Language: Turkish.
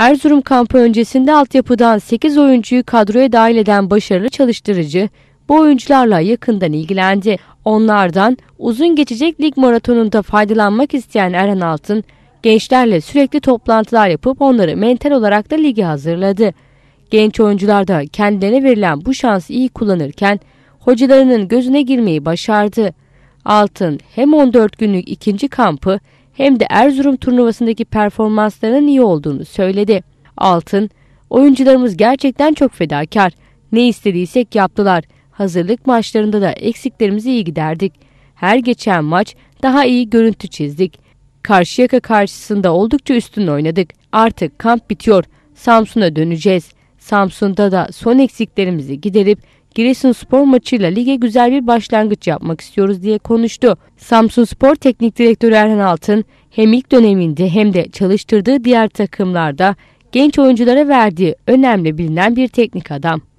Erzurum kampı öncesinde altyapıdan 8 oyuncuyu kadroya dahil eden başarılı çalıştırıcı, bu oyuncularla yakından ilgilendi. Onlardan uzun geçecek lig maratonunda faydalanmak isteyen Erhan Altın, gençlerle sürekli toplantılar yapıp onları mental olarak da ligi hazırladı. Genç oyuncular da kendilerine verilen bu şansı iyi kullanırken hocalarının gözüne girmeyi başardı. Altın hem 14 günlük ikinci kampı hem de Erzurum turnuvasındaki performanslarının iyi olduğunu söyledi. Altın, oyuncularımız gerçekten çok fedakar. Ne istediysek yaptılar. Hazırlık maçlarında da eksiklerimizi iyi giderdik. Her geçen maç daha iyi görüntü çizdik. Karşıyaka karşısında oldukça üstün oynadık. Artık kamp bitiyor. Samsun'a döneceğiz. Samsun'da da son eksiklerimizi giderip Giresun Spor maçıyla lige güzel bir başlangıç yapmak istiyoruz diye konuştu. Spor Teknik Direktörü Erhan Altın hem ilk döneminde hem de çalıştırdığı diğer takımlarda genç oyunculara verdiği önemli bilinen bir teknik adam.